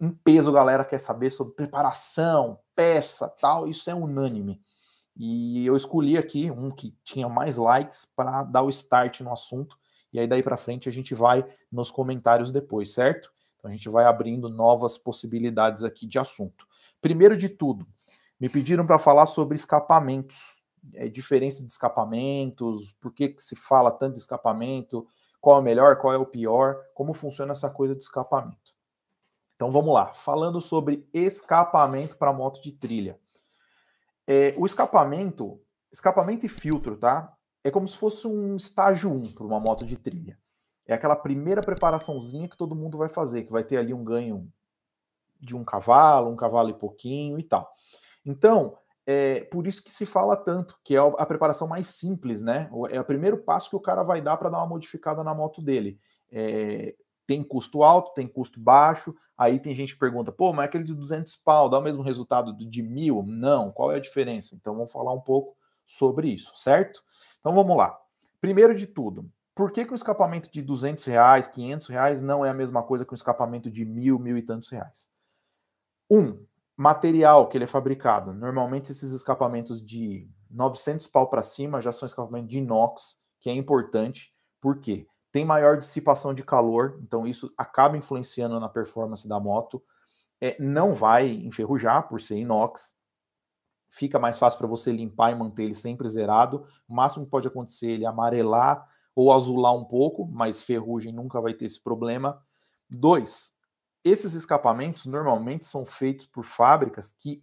Um peso, galera quer saber sobre preparação, peça, tal, isso é unânime. E eu escolhi aqui um que tinha mais likes para dar o start no assunto. E aí daí para frente a gente vai nos comentários depois, certo? Então a gente vai abrindo novas possibilidades aqui de assunto. Primeiro de tudo, me pediram para falar sobre escapamentos, é, diferença de escapamentos, por que, que se fala tanto de escapamento, qual é o melhor, qual é o pior, como funciona essa coisa de escapamento. Então vamos lá, falando sobre escapamento para moto de trilha. É, o escapamento, escapamento e filtro, tá? É como se fosse um estágio 1 para uma moto de trilha. É aquela primeira preparaçãozinha que todo mundo vai fazer, que vai ter ali um ganho de um cavalo, um cavalo e pouquinho e tal. Então, é por isso que se fala tanto, que é a preparação mais simples, né? É o primeiro passo que o cara vai dar para dar uma modificada na moto dele. É, tem custo alto, tem custo baixo. Aí tem gente que pergunta, pô, mas aquele de 200 pau dá o mesmo resultado de mil? Não, qual é a diferença? Então vamos falar um pouco sobre isso, certo? Então vamos lá. Primeiro de tudo, por que, que o escapamento de 200 reais, 500 reais não é a mesma coisa que o escapamento de mil, mil e tantos reais? Um, material que ele é fabricado. Normalmente esses escapamentos de 900 pau para cima já são escapamentos de inox, que é importante, porque tem maior dissipação de calor, então isso acaba influenciando na performance da moto. É, não vai enferrujar por ser inox, fica mais fácil para você limpar e manter ele sempre zerado. O máximo que pode acontecer é ele amarelar ou azular um pouco, mas ferrugem nunca vai ter esse problema. Dois, esses escapamentos normalmente são feitos por fábricas que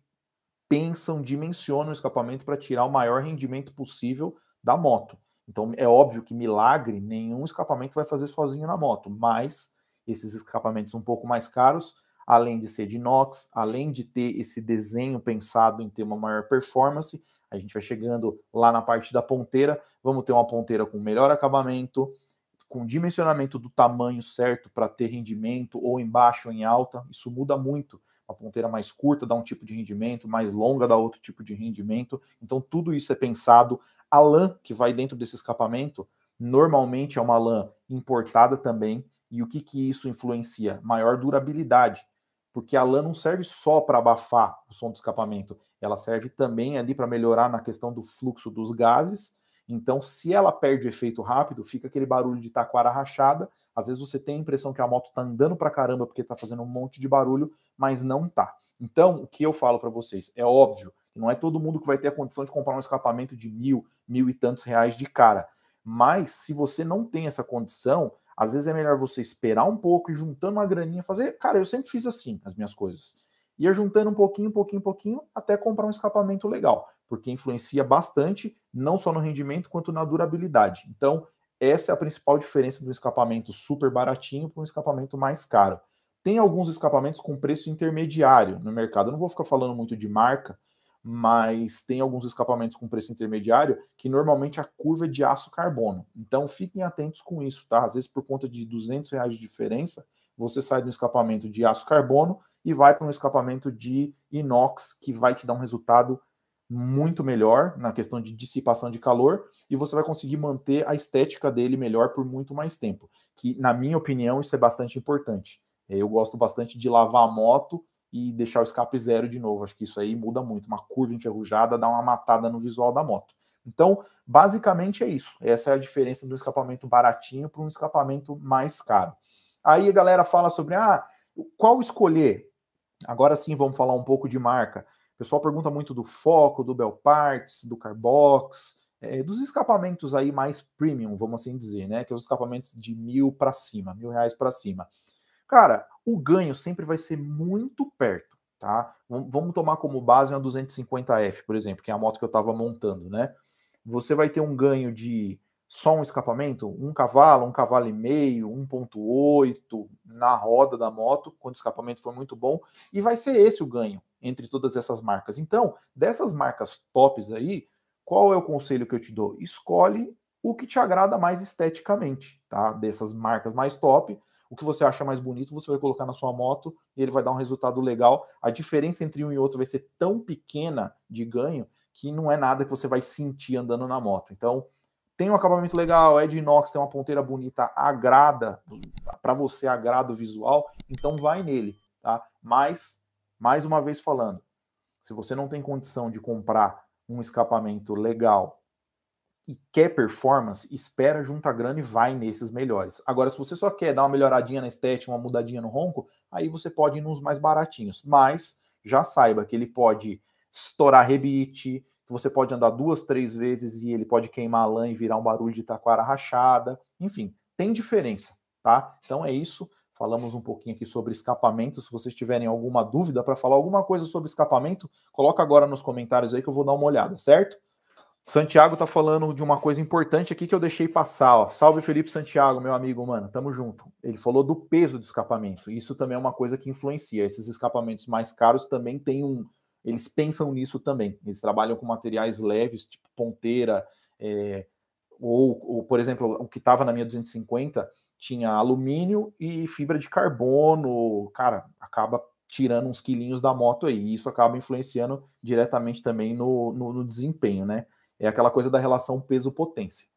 pensam, dimensionam o escapamento para tirar o maior rendimento possível da moto. Então é óbvio que milagre nenhum escapamento vai fazer sozinho na moto, mas esses escapamentos um pouco mais caros, além de ser de inox, além de ter esse desenho pensado em ter uma maior performance, a gente vai chegando lá na parte da ponteira, vamos ter uma ponteira com melhor acabamento, com dimensionamento do tamanho certo para ter rendimento, ou em baixo ou em alta, isso muda muito. a ponteira mais curta dá um tipo de rendimento, mais longa dá outro tipo de rendimento. Então, tudo isso é pensado. A lã que vai dentro desse escapamento, normalmente é uma lã importada também. E o que, que isso influencia? Maior durabilidade. Porque a lã não serve só para abafar o som do escapamento, ela serve também ali para melhorar na questão do fluxo dos gases então, se ela perde o efeito rápido, fica aquele barulho de taquara rachada. Às vezes você tem a impressão que a moto tá andando pra caramba porque tá fazendo um monte de barulho, mas não tá. Então, o que eu falo para vocês? É óbvio, não é todo mundo que vai ter a condição de comprar um escapamento de mil, mil e tantos reais de cara. Mas se você não tem essa condição, às vezes é melhor você esperar um pouco e juntando uma graninha fazer. Cara, eu sempre fiz assim as minhas coisas ia juntando um pouquinho, um pouquinho, um pouquinho, até comprar um escapamento legal, porque influencia bastante, não só no rendimento, quanto na durabilidade. Então, essa é a principal diferença do escapamento super baratinho para um escapamento mais caro. Tem alguns escapamentos com preço intermediário no mercado. Eu não vou ficar falando muito de marca, mas tem alguns escapamentos com preço intermediário que normalmente é a curva é de aço carbono. Então fiquem atentos com isso, tá? Às vezes por conta de 200 reais de diferença, você sai de um escapamento de aço carbono e vai para um escapamento de inox, que vai te dar um resultado muito melhor na questão de dissipação de calor e você vai conseguir manter a estética dele melhor por muito mais tempo. Que, na minha opinião, isso é bastante importante. Eu gosto bastante de lavar a moto e deixar o escape zero de novo. Acho que isso aí muda muito. Uma curva enferrujada dá uma matada no visual da moto. Então, basicamente é isso. Essa é a diferença do escapamento baratinho para um escapamento mais caro. Aí a galera fala sobre ah, qual escolher? Agora sim vamos falar um pouco de marca. O pessoal pergunta muito do foco, do Bell Parts, do Carbox, é, dos escapamentos aí mais premium, vamos assim dizer, né? Que é os escapamentos de mil para cima, mil reais para cima. Cara, o ganho sempre vai ser muito perto, tá? Vamos tomar como base uma 250F, por exemplo, que é a moto que eu estava montando, né? Você vai ter um ganho de só um escapamento, um cavalo, um cavalo e meio, 1.8 na roda da moto, quando o escapamento for muito bom, e vai ser esse o ganho entre todas essas marcas. Então, dessas marcas tops aí, qual é o conselho que eu te dou? Escolhe o que te agrada mais esteticamente, tá? Dessas marcas mais top, o que você acha mais bonito, você vai colocar na sua moto e ele vai dar um resultado legal. A diferença entre um e outro vai ser tão pequena de ganho que não é nada que você vai sentir andando na moto. Então, tem um acabamento legal, é de inox, tem uma ponteira bonita, agrada, para você agrada o visual, então vai nele, tá? Mas, mais uma vez falando, se você não tem condição de comprar um escapamento legal e quer performance, espera, junta grana e vai nesses melhores. Agora, se você só quer dar uma melhoradinha na estética, uma mudadinha no ronco, aí você pode ir nos mais baratinhos, mas já saiba que ele pode estourar rebite, você pode andar duas, três vezes e ele pode queimar a lã e virar um barulho de taquara rachada. Enfim, tem diferença, tá? Então é isso. Falamos um pouquinho aqui sobre escapamento. Se vocês tiverem alguma dúvida para falar alguma coisa sobre escapamento, coloca agora nos comentários aí que eu vou dar uma olhada, certo? Santiago tá falando de uma coisa importante aqui que eu deixei passar, ó. Salve Felipe Santiago, meu amigo, mano, tamo junto. Ele falou do peso de escapamento. Isso também é uma coisa que influencia. Esses escapamentos mais caros também tem um, eles pensam nisso também. Eles trabalham com materiais leves, tipo ponteira, é, ou, ou, por exemplo, o que estava na minha 250 tinha alumínio e fibra de carbono. Cara, acaba tirando uns quilinhos da moto aí. E isso acaba influenciando diretamente também no, no, no desempenho, né? É aquela coisa da relação peso-potência.